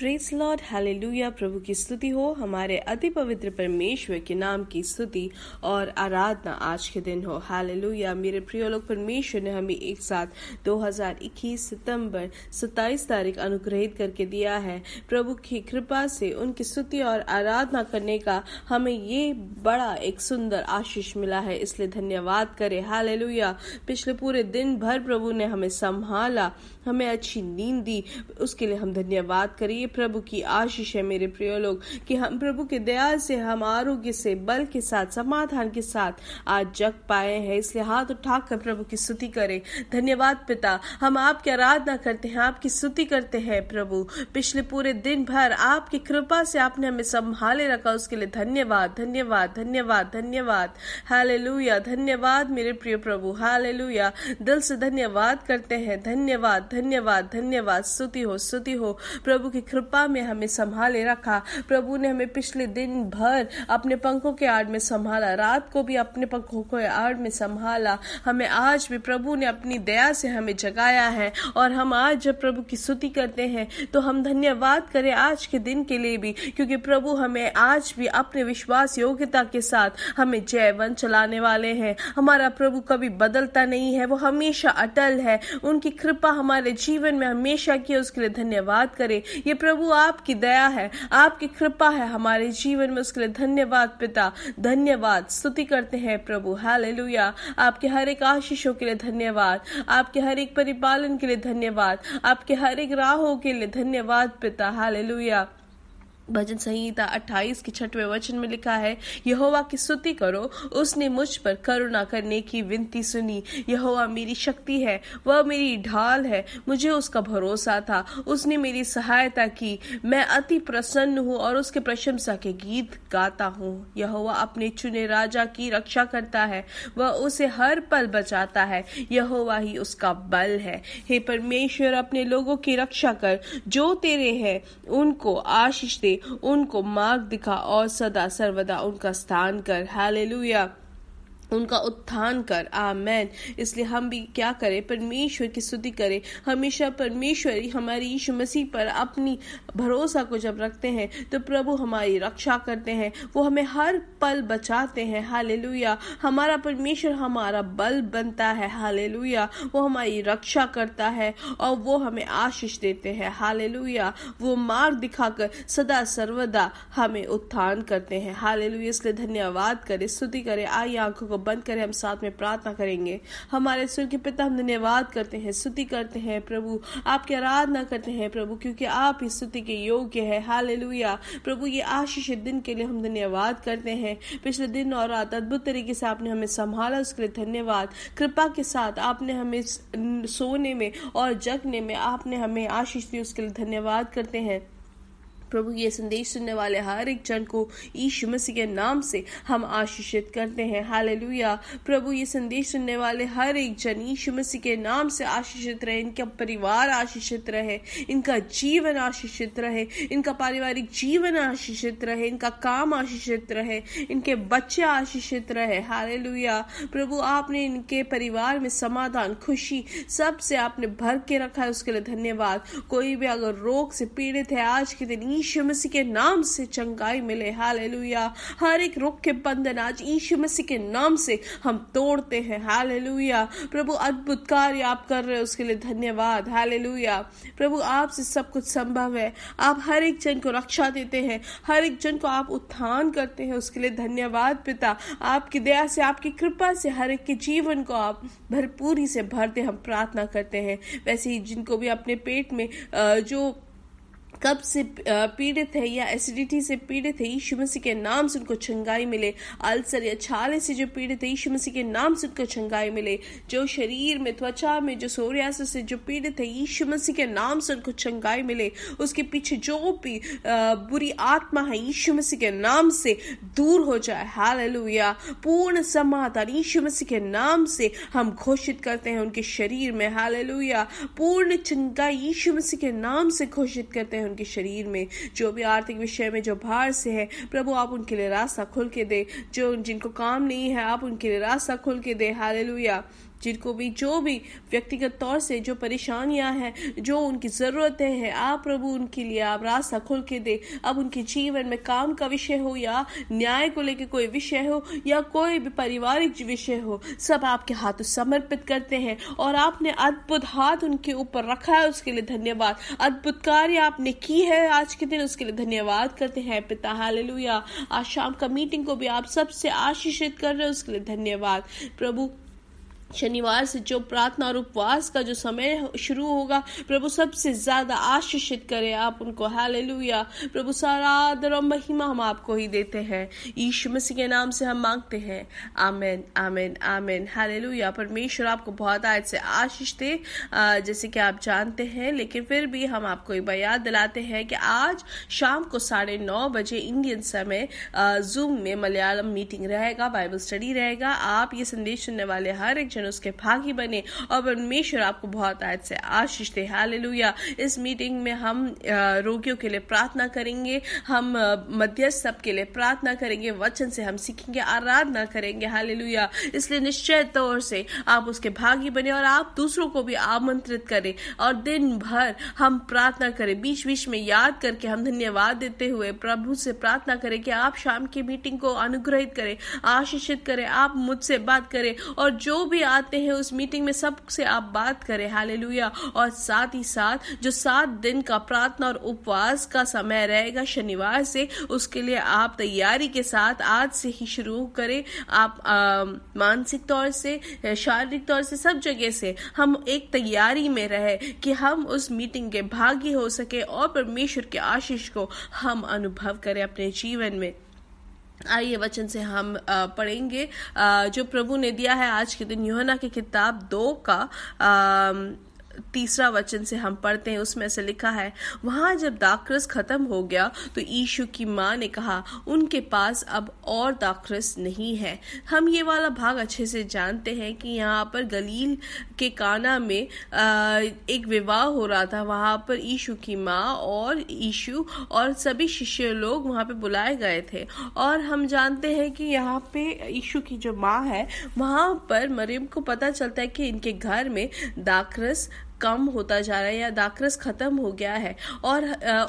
press Lord hallelujah प्रभु की स्तुति हो हमारे अति पवित्र परमेश्वर के नाम की स्तुति और आराधना आज के दिन हो हालेलुया मेरे प्रिय लोग परमेश्वर ने हमें एक साथ 2021 सितंबर 27 तारीख अनुग्रहित करके दिया है प्रभु की कृपा से उनकी स्तुति और आराधना करने का हमें ये बड़ा एक सुंदर आशीष मिला है इसलिए धन्यवाद करे हालेलुया पिछले पूरे दिन भर प्रभु ने हमें संभाला हमें अच्छी नींद दी उसके लिए हम धन्यवाद करिए प्रभु की आशीष है मेरे प्रिय लोग कि हम प्रभु के दया से हम आरोग्य से बल के साथ समाधान के साथ आज जग पाए हैं इसलिए हाथ उठाकर प्रभु की स्तुति करें धन्यवाद पिता हम आपकी आराधना करते हैं आपकी स्तुति करते हैं प्रभु पिछले पूरे दिन भर आपकी कृपा से आपने हमें संभाले रखा उसके लिए धन्यवाद धन्यवाद धन्यवाद धन्यवाद हाले धन्यवाद मेरे प्रिय प्रभु हाले दिल से धन्यवाद करते हैं धन्यवाद धन्यवाद धन्यवाद स्तुति हो स्तुति हो प्रभु की कृपा कृपा में हमें संभाले रखा प्रभु ने हमें पिछले दिन भर अपने पंखों के आड़ में संभाला रात को भी अपने पंखों के आड़ में संभाला हमें आज भी प्रभु ने अपनी दया से हमें जगाया है और हम आज जब प्रभु की स्तुति करते हैं तो हम धन्यवाद करें आज के दिन के लिए भी क्योंकि प्रभु हमें आज भी अपने विश्वास योग्यता के साथ हमें जैवन चलाने वाले हैं हमारा प्रभु कभी बदलता नहीं है वो हमेशा अटल है उनकी कृपा हमारे जीवन में हमेशा की उसके लिए धन्यवाद करें ये प्रभु प्रभु आपकी दया है आपकी कृपा है हमारे जीवन में उसके लिए धन्यवाद पिता धन्यवाद स्तुति करते हैं प्रभु हालेलुया आपके हर एक आशीषों के लिए धन्यवाद आपके हर एक परिपालन के लिए धन्यवाद आपके हर एक राहों के लिए धन्यवाद पिता हालेलुया भजन संहिता 28 के छठवें वचन में लिखा है यहोवा की स्तुति करो उसने मुझ पर करुणा करने की विनती सुनी यहोवा मेरी शक्ति है वह मेरी ढाल है मुझे उसका भरोसा था उसने मेरी सहायता की मैं अति प्रसन्न हूँ और उसके प्रशंसा के गीत गाता हूँ यहोवा अपने चुने राजा की रक्षा करता है वह उसे हर पल बचाता है यहोवा ही उसका बल है हे परमेश्वर अपने लोगों की रक्षा कर जो तेरे हैं उनको आशीष दे उनको मार्ग दिखा और सदा सर्वदा उनका स्थान कर हालेलुया उनका उत्थान कर आमैन इसलिए हम भी क्या करें परमेश्वर की स्तुति करें हमेशा परमेश्वर हमारी यीशु मसीह पर अपनी भरोसा को जब रखते हैं तो प्रभु हमारी रक्षा करते हैं वो हमें हर पल बचाते हैं हाले हमारा परमेश्वर हमारा बल बनता है हाले वो हमारी रक्षा करता है और वो हमें आशीष देते हैं हाले वो मार्ग दिखाकर सदा सर्वदा हमें उत्थान करते हैं हाले इसलिए धन्यवाद करें स्तुति करें आई आंखों को बंद करें हम साथ में प्रार्थना करेंगे हमारे सुर के पिता हम धन्यवाद करते हैं स्तुति करते हैं प्रभु आपकी आराधना करते हैं प्रभु क्योंकि आप ही स्तुति के योग्य है हाल प्रभु ये आशीष दिन के लिए हम धन्यवाद करते हैं पिछले दिन और रात अद्भुत तरीके से आपने हमें संभाला उसके लिए धन्यवाद कृपा के साथ आपने हमें सोने में और जगने में आपने हमें आशीष दी उसके लिए धन्यवाद करते हैं प्रभु ये संदेश सुनने वाले हर एक जन को ईशु मसीह के नाम से हम आशीषित करते हैं हालेलुया प्रभु ये संदेश सुनने वाले हर एक जन ईशु मसीह के नाम से आशीषित रहे इनका परिवार आशीषित रहे इनका जीवन आशीषित रहे इनका पारिवारिक जीवन आशीषित रहे इनका काम आशीषित रहे इनके बच्चे आशीषित रहे हाले प्रभु आपने इनके परिवार में समाधान खुशी सबसे आपने भर के रखा है उसके लिए धन्यवाद कोई भी अगर रोग से पीड़ित है आज के दिन ईशु मसीह के नाम से चंगाई मिले हालेलुया हर एक रोग के बंधन आज ईशु मसीह के नाम से हम तोड़ते हैं हालेलुया प्रभु अद्भुत कार्य आप कर रहे हो उसके लिए धन्यवाद हालेलुया प्रभु आपसे सब कुछ संभव है आप हर एक जन को रक्षा देते हैं हर एक जन को आप उत्थान करते हैं उसके लिए धन्यवाद पिता आपकी दया से आपकी कृपा से हर एक के जीवन को आप भरपूरी से भरते हम प्रार्थना करते हैं वैसे ही जिनको भी अपने पेट में जो कब से पीड़ित है या एसिडिटी से पीड़ित है यीशु मसीह के नाम से उनको छंगाई मिले अल्सर या छाले से जो पीड़ित है यीशु मसीह के नाम से उनको छंगाई मिले जो शरीर में त्वचा में जो सोरियास से जो पीड़ित है यीशु मसीह के नाम से उनको छंगाई मिले उसके पीछे जो भी बुरी आत्मा है यीशु मसीह के नाम से दूर हो जाए हालेलुया पूर्ण समाधान यीशु मसीह के नाम से हम घोषित करते हैं उनके शरीर में हालेलुया पूर्ण चंगाई यीशु मसीह के नाम से घोषित करते हैं उनके शरीर में जो भी आर्थिक विषय में जो भार से है प्रभु आप उनके लिए रास्ता खुल के दे जो जिनको काम नहीं है आप उनके लिए रास्ता खुल के दे हाले जिनको भी जो भी व्यक्तिगत तौर से जो परेशानियां हैं जो उनकी ज़रूरतें हैं आप प्रभु उनके लिए आप रास्ता खोल के दे अब उनके जीवन में काम का विषय हो या न्याय को लेकर कोई विषय हो या कोई भी पारिवारिक विषय हो सब आपके हाथों समर्पित करते हैं और आपने अद्भुत हाथ उनके ऊपर रखा है उसके लिए धन्यवाद अद्भुत कार्य आपने की है आज के दिन उसके लिए धन्यवाद करते हैं पिता हालेलुया आज शाम का मीटिंग को भी आप सबसे आशीषित कर रहे हैं उसके लिए धन्यवाद प्रभु शनिवार से जो प्रार्थना और उपवास का जो समय शुरू होगा प्रभु सबसे ज़्यादा आशीषित करें आप उनको हालेलुया प्रभु सारा आदर और महिमा हम आपको ही देते हैं यीशु मसीह के नाम से हम मांगते हैं आमेन आमेन आमेन हालेलुया परमेश्वर आपको बहुत आयत से आशीष दे जैसे कि आप जानते हैं लेकिन फिर भी हम आपको ये याद दिलाते हैं कि आज शाम को साढ़े नौ बजे इंडियन समय जूम में मलयालम मीटिंग रहेगा बाइबल स्टडी रहेगा आप ये संदेश सुनने वाले हर एक दर्शन उसके भागी बने और परमेश्वर आपको बहुत आयत से आशीष दे हाल इस मीटिंग में हम रोगियों के लिए प्रार्थना करेंगे हम मध्यस्थ सबके लिए प्रार्थना करेंगे वचन से हम सीखेंगे आराधना करेंगे हाल इसलिए निश्चय तौर से आप उसके भागी बने और आप दूसरों को भी आमंत्रित करें और दिन भर हम प्रार्थना करें बीच बीच में याद करके हम धन्यवाद देते हुए प्रभु से प्रार्थना करें कि आप शाम की मीटिंग को अनुग्रहित करें आशीषित करें आप मुझसे बात करें और जो भी आते हैं उस मीटिंग में सबसे आप बात करें हाल और साथ ही साथ जो सात दिन का प्रार्थना और उपवास का समय रहेगा शनिवार से उसके लिए आप तैयारी के साथ आज से ही शुरू करें आप मानसिक तौर से शारीरिक तौर से सब जगह से हम एक तैयारी में रहे कि हम उस मीटिंग के भागी हो सके और परमेश्वर के आशीष को हम अनुभव करें अपने जीवन में आइए वचन से हम पढ़ेंगे जो प्रभु ने दिया है आज के दिन योहना की किताब दो का तीसरा वचन से हम पढ़ते हैं उसमें से लिखा है वहां जब दाखरस खत्म हो गया तो ईशु की माँ ने कहा उनके पास अब और दाखरस नहीं है हम ये वाला भाग अच्छे से जानते हैं कि यहाँ पर गलील के काना में एक विवाह हो रहा था वहां पर ईशु की माँ और ईशु और सभी शिष्य लोग वहां पे बुलाए गए थे और हम जानते हैं कि यहाँ पे ईशु की जो माँ है वहां पर मरियम को पता चलता है कि इनके घर में दाखरस कम होता जा रहा है या दाकरस खत्म हो गया है और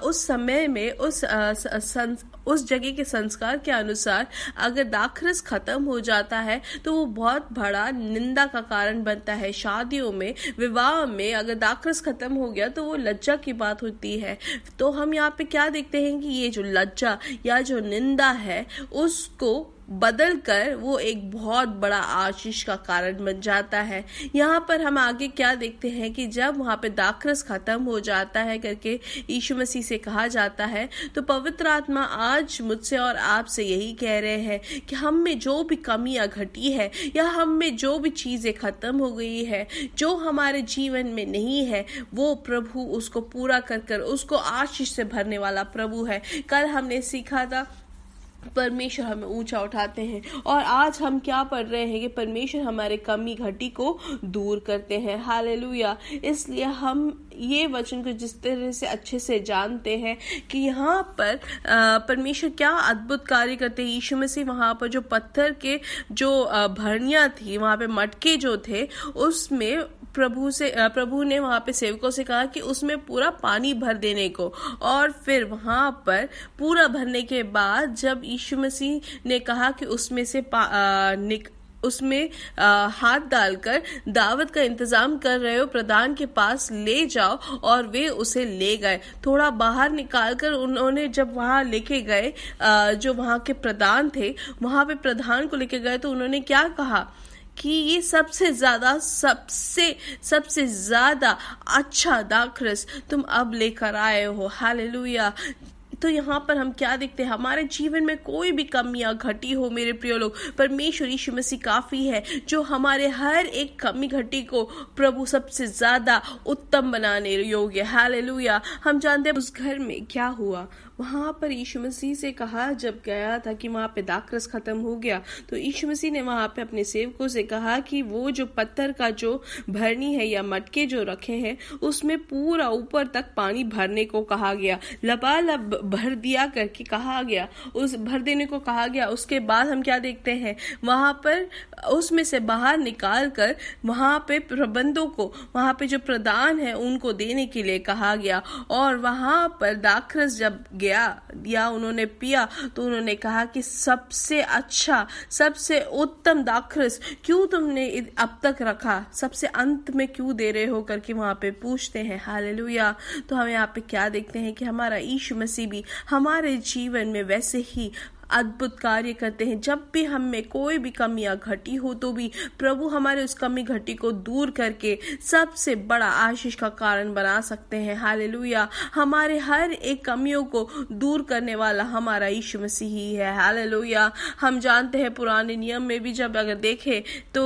उस समय में उस सं, उस जगह के संस्कार के अनुसार अगर दाखरस खत्म हो जाता है तो वो बहुत बड़ा निंदा का कारण बनता है शादियों में विवाह में अगर दाखरस खत्म हो गया तो वो लज्जा की बात होती है तो हम यहाँ पे क्या देखते हैं कि ये जो लज्जा या जो निंदा है उसको बदल कर वो एक बहुत बड़ा आशीष का कारण बन जाता है यहाँ पर हम आगे क्या देखते हैं कि जब वहाँ पे दाखरस खत्म हो जाता है करके यीशु मसीह से कहा जाता है तो पवित्र आत्मा आज मुझसे और आपसे यही कह रहे हैं कि हम में जो भी कमियां घटी है या हम में जो भी चीज़ें खत्म हो गई है जो हमारे जीवन में नहीं है वो प्रभु उसको पूरा कर कर उसको आशीष से भरने वाला प्रभु है कल हमने सीखा था परमेश्वर हमें ऊंचा उठाते हैं और आज हम क्या पढ़ रहे हैं कि परमेश्वर हमारे कमी घटी को दूर करते हैं हालेलुया इसलिए हम ये वचन को जिस तरह से अच्छे से जानते हैं कि यहाँ पर परमेश्वर क्या अद्भुत कार्य करते हैं यीशु मसीह वहाँ पर जो पत्थर के जो भरनिया थी वहाँ पे मटके जो थे उसमें प्रभु से प्रभु ने वहाँ पे सेवकों से कहा कि उसमें पूरा पानी भर देने को और फिर वहां पर पूरा भरने के बाद जब यीशु मसीह ने कहा कि उसमें से निक उसमें आ, हाथ डालकर दावत का इंतजाम कर रहे हो प्रधान के पास ले जाओ और वे उसे ले गए थोड़ा बाहर निकालकर उन्होंने जब वहां लेके गए आ, जो वहाँ के प्रधान थे वहां पे प्रधान को लेके गए तो उन्होंने क्या कहा कि ये सबसे ज़्यादा सबसे सबसे ज़्यादा अच्छा दाखरस तुम अब लेकर आए हो हालेलुया तो यहाँ पर हम क्या देखते हैं हमारे जीवन में कोई भी कमी या घटी हो मेरे प्रिय लोग परमेश्वर यीशु मसीह काफ़ी है जो हमारे हर एक कमी घटी को प्रभु सबसे ज़्यादा उत्तम बनाने योग्य हालेलुया हम जानते हैं उस घर में क्या हुआ वहाँ पर यीशु मसीह से कहा जब गया था कि वहाँ पे दाकरस ख़त्म हो गया तो यीशु मसीह ने वहाँ पे अपने सेवकों से कहा कि वो जो पत्थर का जो भरनी है या मटके जो रखे हैं उसमें पूरा ऊपर तक पानी भरने को कहा गया लबालब भर दिया करके कहा गया उस भर देने को कहा गया उसके बाद हम क्या देखते हैं वहाँ पर उसमें से बाहर निकाल कर वहाँ पे प्रबंधों को वहाँ पे जो प्रदान है उनको देने के लिए कहा गया और वहाँ पर दाखरस जब गया गया या उन्होंने पिया तो उन्होंने कहा कि सबसे अच्छा सबसे उत्तम दाखरस क्यों तुमने अब तक रखा सबसे अंत में क्यों दे रहे हो करके वहाँ पे पूछते हैं हाल तो हम यहाँ पे क्या देखते हैं कि हमारा ईशु मसीह भी हमारे जीवन में वैसे ही अद्भुत कार्य करते हैं जब भी हम में कोई भी कमी या घटी हो तो भी प्रभु हमारे उस कमी घटी को दूर करके सबसे बड़ा आशीष का कारण बना सकते हैं हालेलुया हमारे हर एक कमियों को दूर करने वाला हमारा ईश्व मसीह ही है हालेलुया हम जानते हैं पुराने नियम में भी जब अगर देखें तो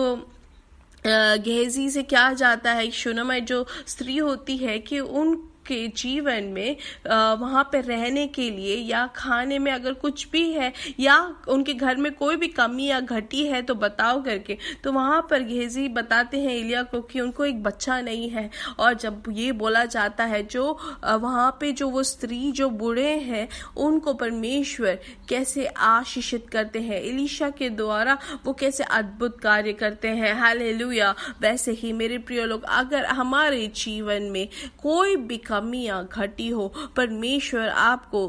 गहजी से क्या जाता है शूनमय जो स्त्री होती है कि उन के जीवन में वहाँ पर रहने के लिए या खाने में अगर कुछ भी है या उनके घर में कोई भी कमी या घटी है तो बताओ करके तो वहाँ पर घेजी बताते हैं इलिया को कि उनको एक बच्चा नहीं है और जब ये बोला जाता है जो वहाँ पे जो वो स्त्री जो बूढ़े हैं उनको परमेश्वर कैसे आशीषित करते हैं इलिशा के द्वारा वो कैसे अद्भुत कार्य करते हैं हाल वैसे ही मेरे प्रिय लोग अगर हमारे जीवन में कोई भी कमियां घटी हो परमेश्वर आपको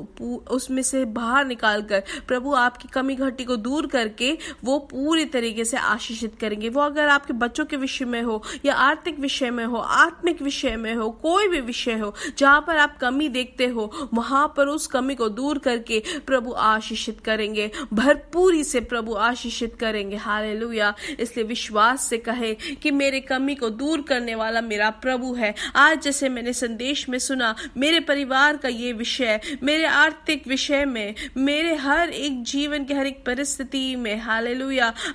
उसमें से बाहर निकालकर प्रभु आपकी कमी घटी को दूर करके वो पूरी तरीके से आशीषित करेंगे वो अगर आपके बच्चों के विषय में हो या आर्थिक विषय में हो आत्मिक विषय में हो कोई भी विषय हो जहां पर आप कमी देखते हो वहां पर उस कमी को दूर करके प्रभु आशीषित करेंगे भरपूरी से प्रभु आशीषित करेंगे हाले इसलिए विश्वास से कहे कि मेरे कमी को दूर करने वाला मेरा प्रभु है आज जैसे मैंने संदेश में में सुना मेरे परिवार का ये विषय मेरे आर्थिक विषय में मेरे हर एक जीवन के हर एक परिस्थिति में हाल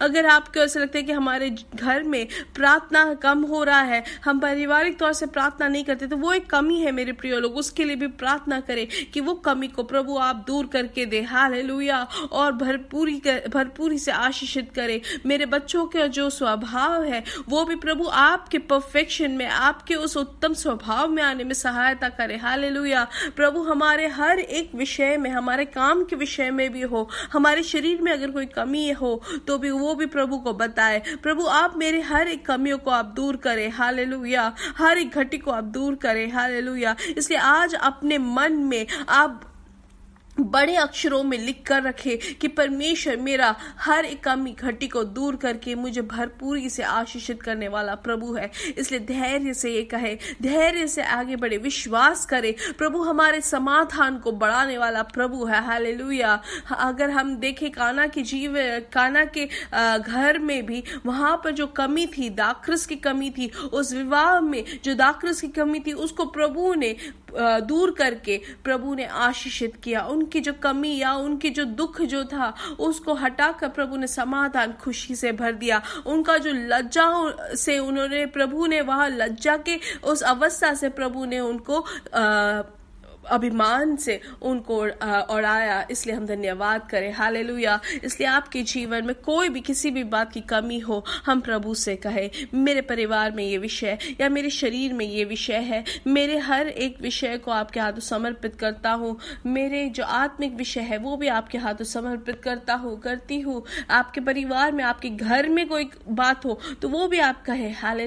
अगर आपको ऐसा लगता है कि हमारे घर में प्रार्थना कम हो रहा है हम पारिवारिक तौर से प्रार्थना नहीं करते तो वो एक कमी है मेरे प्रिय लोग उसके लिए भी प्रार्थना करें कि वो कमी को प्रभु आप दूर करके दे हाल और भरपूरी कर, भरपूरी से आशीषित करें मेरे बच्चों का जो स्वभाव है वो भी प्रभु आपके परफेक्शन में आपके उस उत्तम स्वभाव में आने में सहाय सहायता करे हाल प्रभु हमारे हर एक विषय में हमारे काम के विषय में भी हो हमारे शरीर में अगर कोई कमी हो तो भी वो भी प्रभु को बताए प्रभु आप मेरे हर एक कमियों को आप दूर करें हाल हर एक घटी को आप दूर करें हाल इसलिए आज अपने मन में आप बड़े अक्षरों में लिख कर रखे कि परमेश्वर मेरा हर एक कमी घटी को दूर करके मुझे भरपूरी से आशीषित करने वाला प्रभु है इसलिए धैर्य से ये कहे धैर्य से आगे बढ़े विश्वास करे प्रभु हमारे समाधान को बढ़ाने वाला प्रभु है हाले अगर हम देखें काना के जीव काना के घर में भी वहां पर जो कमी थी दाक्रस की कमी थी उस विवाह में जो दाक्रस की कमी थी उसको प्रभु ने दूर करके प्रभु ने आशीषित किया उनकी जो कमी या उनकी जो दुख जो था उसको हटाकर प्रभु ने समाधान खुशी से भर दिया उनका जो लज्जा से उन्होंने प्रभु ने वह लज्जा के उस अवस्था से प्रभु ने उनको आ, अभिमान से उनको उड़ाया इसलिए हम धन्यवाद करें हाल इसलिए आपके जीवन में कोई भी किसी भी बात की कमी हो हम प्रभु से कहें मेरे परिवार में ये विषय या मेरे शरीर में ये विषय है मेरे हर एक विषय को आपके हाथों समर्पित करता हूँ मेरे जो आत्मिक विषय है वो भी आपके हाथों समर्पित करता हूँ करती हूँ आपके परिवार में आपके घर में कोई बात हो तो वो भी आप कहें हाल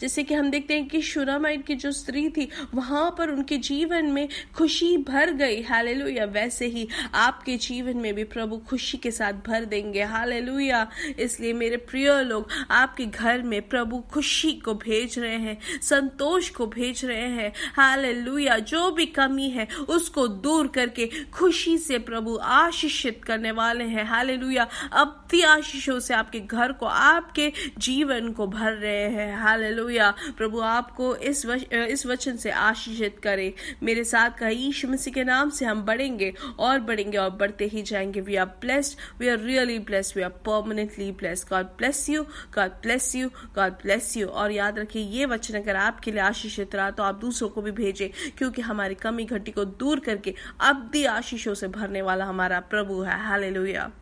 जैसे कि हम देखते हैं कि शुरामाइट की जो स्त्री थी वहाँ पर उनके जीवन में खुशी भर गई हाले वैसे ही आपके जीवन में भी प्रभु खुशी के साथ भर देंगे हाले इसलिए मेरे प्रिय लोग आपके घर में प्रभु खुशी को भेज रहे हैं संतोष को भेज रहे हैं हाले जो भी कमी है उसको दूर करके खुशी से प्रभु आशीषित करने वाले हैं लुया अब आशीषों से आपके घर को आपके जीवन को भर रहे हैं हाले प्रभु आपको इस वच, इस वचन से आशीषित करे मेरे साथ आपका यीशु मसीह के नाम से हम बढ़ेंगे और बढ़ेंगे और बढ़ते ही जाएंगे we are blessed we are really blessed we are permanently blessed God bless you God bless you God bless you और याद रखिए ये वचन अगर आपके लिए आशीषित तो रहा तो आप दूसरों को भी भेजें क्योंकि हमारी कमी घटी को दूर करके अब भी आशीषों से भरने वाला हमारा प्रभु है हाल